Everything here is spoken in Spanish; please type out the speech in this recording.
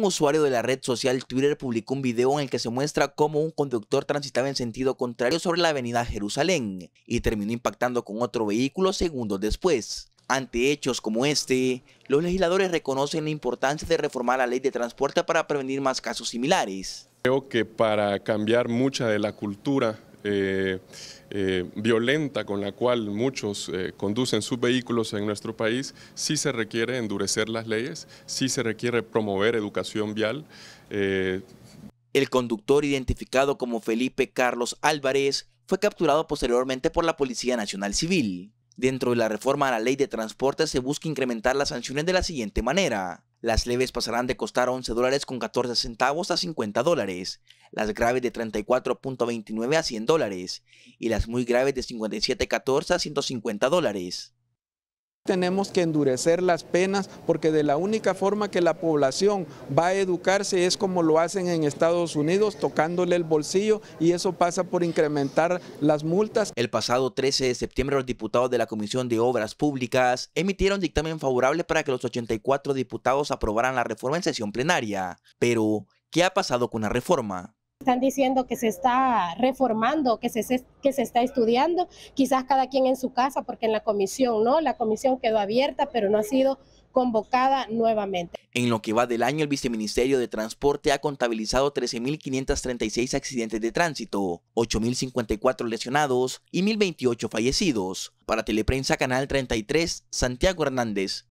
Un usuario de la red social Twitter publicó un video en el que se muestra cómo un conductor transitaba en sentido contrario sobre la avenida Jerusalén y terminó impactando con otro vehículo segundos después. Ante hechos como este, los legisladores reconocen la importancia de reformar la ley de transporte para prevenir más casos similares. Creo que para cambiar mucha de la cultura eh, eh, violenta con la cual muchos eh, conducen sus vehículos en nuestro país, sí se requiere endurecer las leyes, sí se requiere promover educación vial. El conductor identificado como Felipe Carlos Álvarez fue capturado posteriormente por la Policía Nacional Civil. Dentro de la reforma a la Ley de Transporte se busca incrementar las sanciones de la siguiente manera las leves pasarán de costar 11 dólares con 14 centavos a 50 dólares, las graves de 34.29 a 100 dólares y las muy graves de 57.14 a 150 dólares. Tenemos que endurecer las penas porque de la única forma que la población va a educarse es como lo hacen en Estados Unidos, tocándole el bolsillo y eso pasa por incrementar las multas. El pasado 13 de septiembre los diputados de la Comisión de Obras Públicas emitieron dictamen favorable para que los 84 diputados aprobaran la reforma en sesión plenaria. Pero, ¿qué ha pasado con la reforma? Están diciendo que se está reformando, que se, que se está estudiando, quizás cada quien en su casa, porque en la comisión no, la comisión quedó abierta, pero no ha sido convocada nuevamente. En lo que va del año, el Viceministerio de Transporte ha contabilizado 13.536 accidentes de tránsito, 8.054 lesionados y 1.028 fallecidos. Para Teleprensa Canal 33, Santiago Hernández.